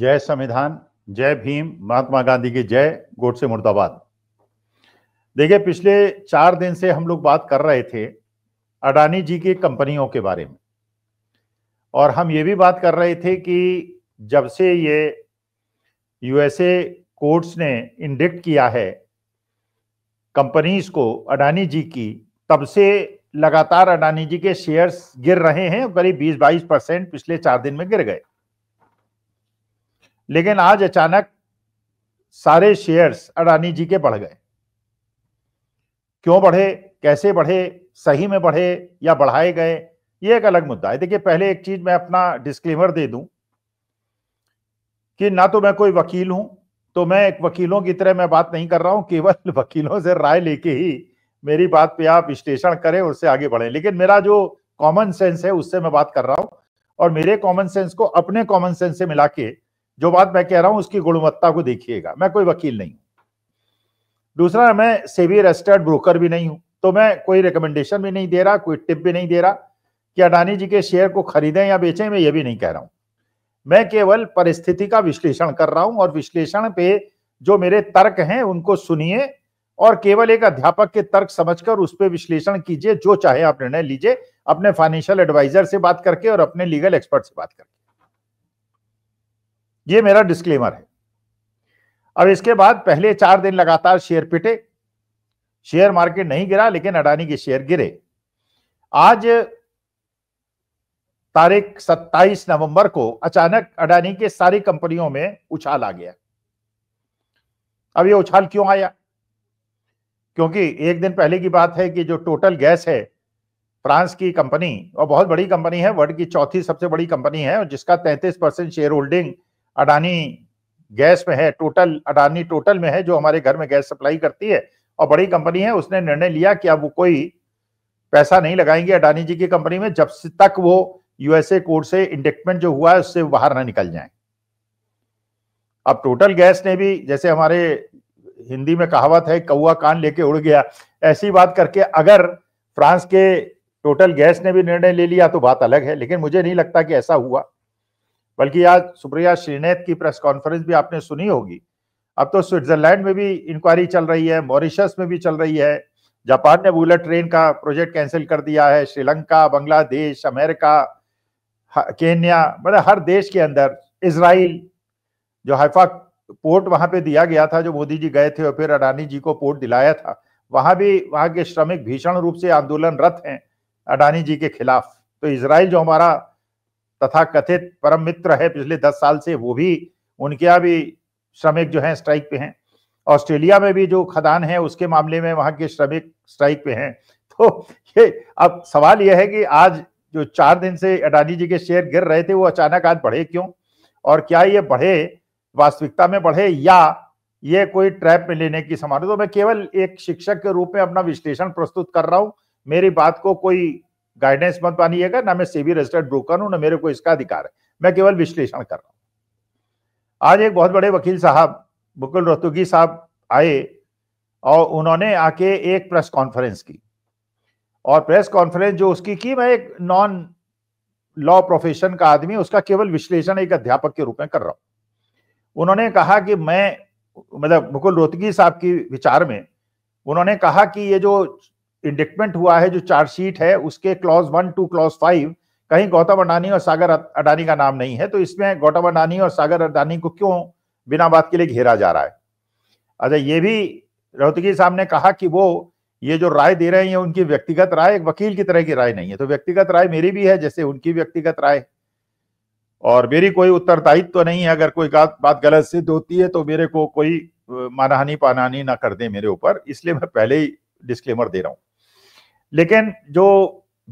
जय संविधान जय भीम महात्मा गांधी की जय गोड से मुर्दाबाद देखिए पिछले चार दिन से हम लोग बात कर रहे थे अडानी जी की कंपनियों के बारे में और हम ये भी बात कर रहे थे कि जब से ये यूएसए कोर्ट्स ने इंडिक्ट किया है कंपनीज को अडानी जी की तब से लगातार अडानी जी के शेयर्स गिर रहे हैं करीब 20-22 परसेंट पिछले चार दिन में गिर गए लेकिन आज अचानक सारे शेयर्स अडानी जी के बढ़ गए क्यों बढ़े कैसे बढ़े सही में बढ़े या बढ़ाए गए ये एक अलग मुद्दा है देखिए पहले एक चीज मैं अपना डिस्क्लेमर दे दूं कि ना तो मैं कोई वकील हूं तो मैं एक वकीलों की तरह मैं बात नहीं कर रहा हूं केवल वकीलों से राय लेके ही मेरी बात पे आप विश्लेषण करें उससे आगे बढ़े लेकिन मेरा जो कॉमन सेंस है उससे मैं बात कर रहा हूं और मेरे कॉमन सेंस को अपने कॉमन सेंस से मिला के जो बात मैं कह रहा हूं उसकी गुणवत्ता को देखिएगा मैं कोई वकील नहीं दूसरा मैं सेबी रजिस्टर्ड ब्रोकर भी नहीं हूं तो मैं कोई रिकमेंडेशन भी नहीं दे रहा कोई टिप भी नहीं दे रहा कि अडानी जी के शेयर को खरीदें या बेचें मैं ये भी नहीं कह रहा हूं मैं केवल परिस्थिति का विश्लेषण कर रहा हूं और विश्लेषण पे जो मेरे तर्क हैं उनको सुनिए और केवल एक अध्यापक के तर्क समझकर उस पर विश्लेषण कीजिए जो चाहे आप निर्णय लीजिए अपने फाइनेंशियल एडवाइजर से बात करके और अपने लीगल एक्सपर्ट से बात करके ये मेरा डिस्क्लेमर है अब इसके बाद पहले चार दिन लगातार शेयर पिटे शेयर मार्केट नहीं गिरा लेकिन अडानी के शेयर गिरे आज तारीख 27 नवंबर को अचानक अडानी के सारी कंपनियों में उछाल आ गया अब ये उछाल क्यों आया क्योंकि एक दिन पहले की बात है कि जो टोटल गैस है फ्रांस की कंपनी और बहुत बड़ी कंपनी है वर्ल्ड की चौथी सबसे बड़ी कंपनी है और जिसका 33 percent share holding Adani gas में है टोटल अडानी टोटल में है जो हमारे घर में गैस सप्लाई करती है और बड़ी कंपनी है उसने निर्णय लिया कि अब वो कोई पैसा नहीं लगाएंगे अडानी जी की कंपनी में जब तक वो यूएसए कोर्ट से इंडेक्टमेंट जो हुआ है उससे बाहर ना निकल जाए अब टोटल गैस ने भी जैसे हमारे हिंदी में कहावत है कौआ कान लेके उड़ गया ऐसी बात करके अगर फ्रांस के टोटल गैस ने भी निर्णय ले लिया तो बात अलग है लेकिन मुझे नहीं लगता कि ऐसा हुआ बल्कि आज सुप्रिया श्रीनेत की प्रेस कॉन्फ्रेंस भी आपने सुनी होगी अब तो स्विट्जरलैंड में भी इंक्वायरी चल रही है मॉरिशस में भी चल रही है जापान ने बुलेट ट्रेन का प्रोजेक्ट कैंसिल कर दिया है श्रीलंका बांग्लादेश अमेरिका केन्या मतलब हर देश के अंदर इसराइल जो हाइफा पोर्ट वहां पे दिया गया था जो मोदी जी गए थे और फिर अडानी जी को पोर्ट दिलाया था वहां भी वहां के श्रमिक भीषण रूप से आंदोलनरत हैं अडानी जी के खिलाफ तो इसराइल जो हमारा तथा कथित परम मित्र है पिछले दस साल से वो भी उनके यहाँ भी श्रमिक जो है स्ट्राइक पे हैं ऑस्ट्रेलिया में भी जो खदान है उसके मामले में वहां के श्रमिक स्ट्राइक पे हैं तो ये अब सवाल यह है कि आज जो चार दिन से अडानी जी के शेयर गिर रहे थे वो अचानक आज बढ़े क्यों और क्या ये बढ़े वास्तविकता में बढ़े या ये कोई ट्रैप में लेने की समारोह तो मैं केवल एक शिक्षक के रूप में अपना विश्लेषण प्रस्तुत कर रहा हूँ मेरी बात को कोई गाइडेंस मत मानिएगा ना मैं सेबी रजिस्टर्ड ब्रोकर हूं ना मेरे को इसका अधिकार है मैं केवल विश्लेषण कर रहा हूं आज एक बहुत बड़े वकील साहब बुकुल रोहतुगी साहब आए और उन्होंने आके एक प्रेस कॉन्फ्रेंस की और प्रेस कॉन्फ्रेंस जो उसकी की मैं एक नॉन लॉ प्रोफेशन का आदमी उसका केवल विश्लेषण एक अध्यापक के रूप में कर रहा हूं उन्होंने कहा कि मैं मतलब मुकुल रोहतगी साहब की विचार में उन्होंने कहा कि ये जो इंडिकमेंट हुआ है जो चार्जशीट है उसके clause one two clause five कहीं गौतम अडानी और सागर अडानी का नाम नहीं है तो इसमें गौतम अडानी और सागर अडानी को क्यों बिना बात के लिए घेरा जा रहा है अच्छा ये भी रोहतगी साहब ने कहा कि वो ये जो राय दे रहे हैं उनकी व्यक्तिगत राय एक वकील की तरह की राय नहीं है तो व्यक्तिगत राय मेरी भी है जैसे उनकी व्यक्तिगत राय और मेरी कोई उत्तरदायित्व तो नहीं है अगर कोई बात गलत सिद्ध होती है तो मेरे को कोई मानहानि पानहानी ना कर दे मेरे ऊपर इसलिए मैं पहले ही डिस्क्लेमर दे रहा हूं लेकिन जो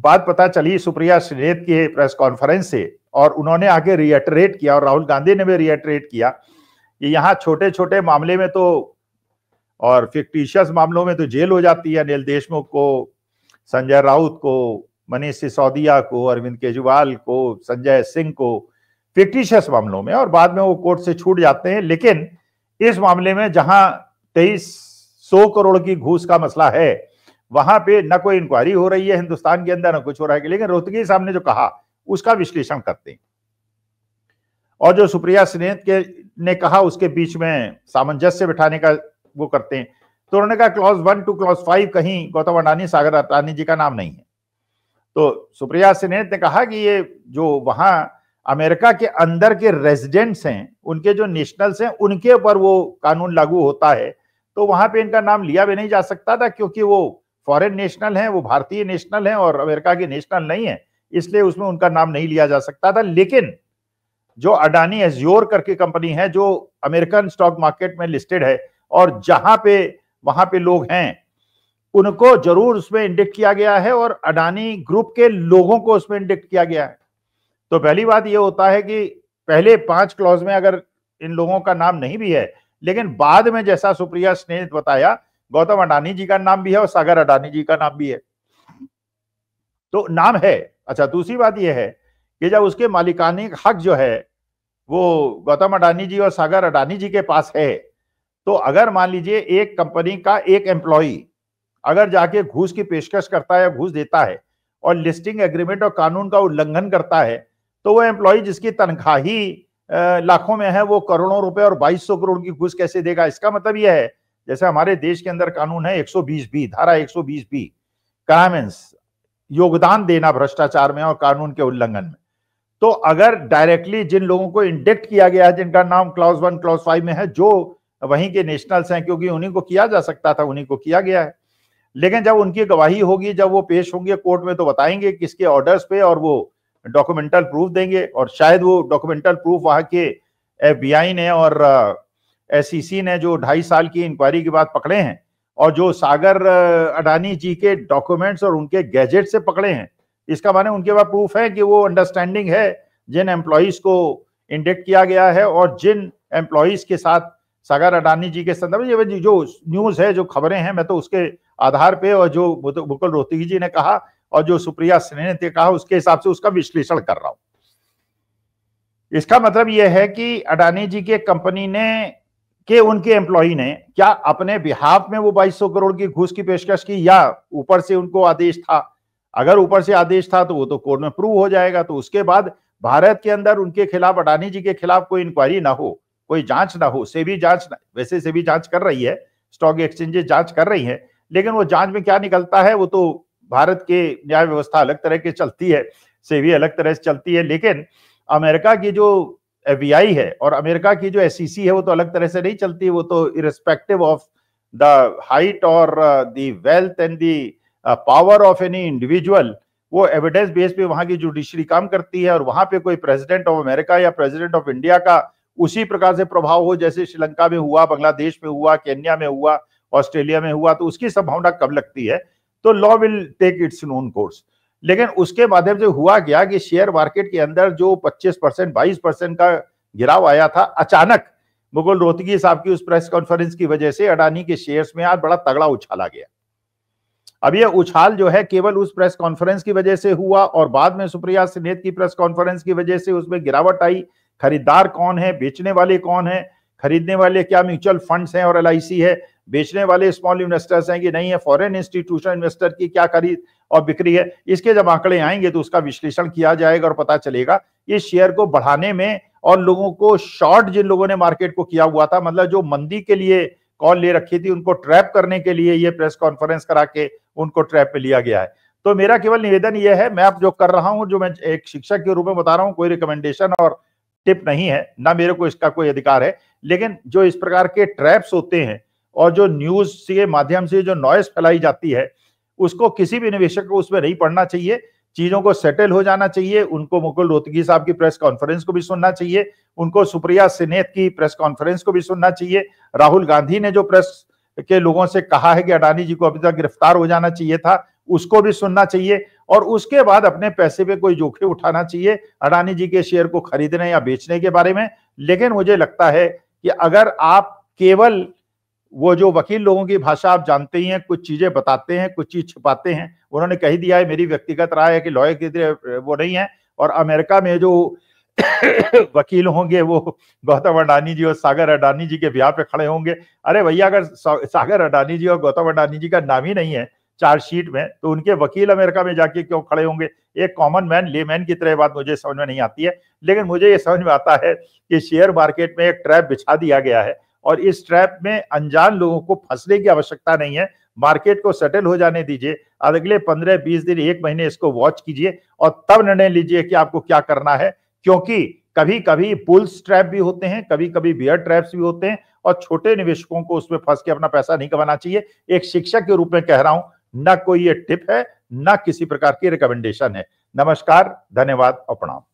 बात पता चली सुप्रिया श्रीनेत की प्रेस कॉन्फ्रेंस से और उन्होंने आगे रिएटरेट किया और राहुल गांधी ने भी रिएटरेट किया कि यहाँ छोटे छोटे मामले में तो और फिक्टिशियस मामलों में तो जेल हो जाती है अनिल देशमुख को संजय राउत को मनीष सिसोदिया को अरविंद केजरीवाल को संजय सिंह को फिक्टिशियस मामलों में और बाद में वो कोर्ट से छूट जाते हैं लेकिन इस मामले में जहां तेईस सौ करोड़ की घूस का मसला है वहां पे ना कोई इंक्वायरी हो रही है हिंदुस्तान के अंदर ना कुछ हो रहा है लेकिन रोहतगी साहब ने जो कहा उसका विश्लेषण करते हैं और जो सुप्रिया सिनेत के ने कहा उसके बीच में सामंजस्य बिठाने का वो करते हैं तो उन्होंने कहा clause one two clause five कहीं गौतम अडानी सागर अटानी जी का नाम नहीं है तो सुप्रिया सिनेत ने कहा कि ये जो वहां अमेरिका के अंदर के रेजिडेंट्स हैं उनके जो नेशनल्स हैं उनके ऊपर वो कानून लागू होता है तो वहां पे इनका नाम लिया भी नहीं जा सकता था क्योंकि वो फॉरेन नेशनल हैं वो भारतीय नेशनल हैं और अमेरिका के नेशनल नहीं है इसलिए उसमें उनका नाम नहीं लिया जा सकता था लेकिन जो अडानी एज्योर करके कंपनी है जो अमेरिकन स्टॉक मार्केट में लिस्टेड है और जहां पे वहां पे लोग हैं उनको जरूर उसमें इंडिक किया गया है और अडानी ग्रुप के लोगों को उसमें इंडिक किया गया है तो पहली बात यह होता है कि पहले पांच क्लॉज में अगर इन लोगों का नाम नहीं भी है लेकिन बाद में जैसा सुप्रिया स्नेहित बताया गौतम अडानी जी का नाम भी है और सागर अडानी जी का नाम भी है तो नाम है अच्छा दूसरी बात यह है कि जब उसके मालिकानी हक जो है वो गौतम अडानी जी और सागर अडानी जी के पास है तो अगर मान लीजिए एक कंपनी का एक एम्प्लॉय अगर जाके घूस की पेशकश करता है घूस देता है और लिस्टिंग एग्रीमेंट और कानून का उल्लंघन करता है तो वो एम्प्लॉई जिसकी तनख्वाही लाखों में है वो करोड़ों रुपए और 2200 करोड़ की घूस कैसे देगा इसका मतलब यह है जैसे हमारे देश के अंदर कानून है 120 बी धारा 120 बी क्राइमेंस योगदान देना भ्रष्टाचार में और कानून के उल्लंघन में तो अगर डायरेक्टली जिन लोगों को इंडेक्ट किया गया है जिनका नाम क्लॉज वन क्लॉज फाइव में है जो वहीं के नेशनल्स हैं क्योंकि उन्हीं को किया जा सकता था उन्हीं को किया गया है लेकिन जब उनकी गवाही होगी जब वो पेश होंगे कोर्ट में तो बताएंगे किसके ऑर्डर्स पे और वो डॉक्यूमेंटल प्रूफ देंगे और शायद वो डॉक्यूमेंटल प्रूफ वहां के एफ ने और एससीसी ने जो ढाई साल की इंक्वायरी के बाद पकड़े हैं और जो सागर अडानी जी के डॉक्यूमेंट्स और उनके गैजेट से पकड़े हैं इसका माने उनके पास प्रूफ है कि वो अंडरस्टैंडिंग है जिन एम्प्लॉज को इंडेक्ट किया गया है और जिन एम्प्लॉज के साथ सागर अडानी जी के संदर्भ में जो न्यूज है जो खबरें हैं मैं तो उसके आधार पे और जो मुकुल रोहतगी जी ने कहा और जो सुप्रिया सिन्हा ने कहा उसके हिसाब से उसका विश्लेषण कर रहा हूं इसका मतलब यह है कि अडानी जी के कंपनी ने कि उनके एम्प्लॉय ने क्या अपने बिहाफ में वो 2200 करोड़ की घूस की पेशकश की या ऊपर से उनको आदेश था अगर ऊपर से आदेश था तो वो तो कोर्ट में प्रूव हो जाएगा तो उसके बाद भारत के अंदर उनके खिलाफ अडानी जी के खिलाफ कोई इंक्वायरी ना हो कोई जांच ना हो सेबी जांच ना वैसे सेबी जांच कर रही है स्टॉक एक्सचेंजेस जांच कर रही है लेकिन वो जांच में क्या निकलता है वो तो भारत के न्याय व्यवस्था अलग तरह की चलती है सेबी अलग तरह से चलती है लेकिन अमेरिका की जो एफ है और अमेरिका की जो एस e है वो तो अलग तरह से नहीं चलती वो तो इरेस्पेक्टिव ऑफ द हाइट और the wealth and the power of any individual वो एविडेंस बेस पे वहां की जुडिशरी काम करती है और वहां पे कोई प्रेसिडेंट ऑफ अमेरिका या प्रेसिडेंट ऑफ इंडिया का उसी प्रकार से प्रभाव हो जैसे श्रीलंका में हुआ बांग्लादेश में हुआ केन्या में हुआ ऑस्ट्रेलिया में हुआ तो उसकी संभावना कब लगती है तो law will take its own course लेकिन उसके माध्यम से हुआ गया कि शेयर मार्केट के अंदर जो 25 परसेंट बाईस परसेंट का गिराव आया था अचानक मुगल रोहतगी साहब की उस प्रेस कॉन्फ्रेंस की वजह से अडानी के शेयर्स में आज बड़ा तगड़ा उछाला गया अब यह उछाल जो है केवल उस प्रेस कॉन्फ्रेंस की वजह से हुआ और बाद में सुप्रिया सिनेत की प्रेस कॉन्फ्रेंस की वजह से उसमें गिरावट आई खरीदार कौन है बेचने वाले कौन है खरीदने वाले क्या म्यूचुअल फंड्स हैं और एल है बेचने वाले स्मॉल इन्वेस्टर्स हैं कि नहीं है फॉरेन इंस्टीट्यूशन इन्वेस्टर की क्या खरीद और बिक्री है इसके जब आंकड़े आएंगे तो उसका विश्लेषण किया जाएगा और पता चलेगा ये शेयर को बढ़ाने में और लोगों को शॉर्ट जिन लोगों ने मार्केट को किया हुआ था मतलब जो मंदी के लिए कॉल ले रखी थी उनको ट्रैप करने के लिए ये प्रेस कॉन्फ्रेंस करा के उनको ट्रैप पे लिया गया है तो मेरा केवल निवेदन यह है मैं आप जो कर रहा हूं जो मैं एक शिक्षक के रूप में बता रहा हूँ कोई रिकमेंडेशन और टिप नहीं है ना मेरे को इसका कोई अधिकार है लेकिन जो इस प्रकार के ट्रैप्स होते हैं और जो न्यूज के माध्यम से जो नॉइस फैलाई जाती है उसको किसी भी निवेशक को उसमें नहीं पढ़ना चाहिए चीजों को सेटल हो जाना चाहिए उनको मुकुल रोहतगी साहब की प्रेस कॉन्फ्रेंस को भी सुनना चाहिए उनको सुप्रिया सिनेत की प्रेस कॉन्फ्रेंस को भी सुनना चाहिए राहुल गांधी ने जो प्रेस के लोगों से कहा है कि अडानी जी को अभी तक गिरफ्तार हो जाना चाहिए था उसको भी सुनना चाहिए और उसके बाद अपने पैसे पे कोई जोखिम उठाना चाहिए अडानी जी के शेयर को खरीदने या बेचने के बारे में लेकिन मुझे लगता है कि अगर आप केवल वो जो वकील लोगों की भाषा आप जानते ही हैं कुछ चीजें बताते हैं कुछ चीज छिपाते हैं उन्होंने कही दिया है मेरी व्यक्तिगत राय है कि लॉयर की वो नहीं है और अमेरिका में जो वकील होंगे वो गौतम अडानी जी और सागर अडानी जी के ब्याह पे खड़े होंगे अरे भैया अगर सागर अडानी जी और गौतम अडानी जी का नाम ही नहीं है चार्जशीट में तो उनके वकील अमेरिका में जाके क्यों खड़े होंगे एक कॉमन मैन ले मैन की तरह बात मुझे समझ में नहीं आती है लेकिन मुझे ये समझ में आता है कि शेयर मार्केट में एक ट्रैप बिछा दिया गया है और इस ट्रैप में अनजान लोगों को फंसने की आवश्यकता नहीं है मार्केट को सेटल हो जाने दीजिए अगले पंद्रह बीस दिन एक महीने इसको वॉच कीजिए और तब निर्णय लीजिए कि आपको क्या करना है क्योंकि कभी कभी पुल्स ट्रैप भी होते हैं कभी कभी बियर ट्रैप्स भी होते हैं और छोटे निवेशकों को उसमें फंस के अपना पैसा नहीं कमाना चाहिए एक शिक्षक के रूप में कह रहा हूं न कोई ये टिप है न किसी प्रकार की रिकमेंडेशन है नमस्कार धन्यवाद और प्रणाम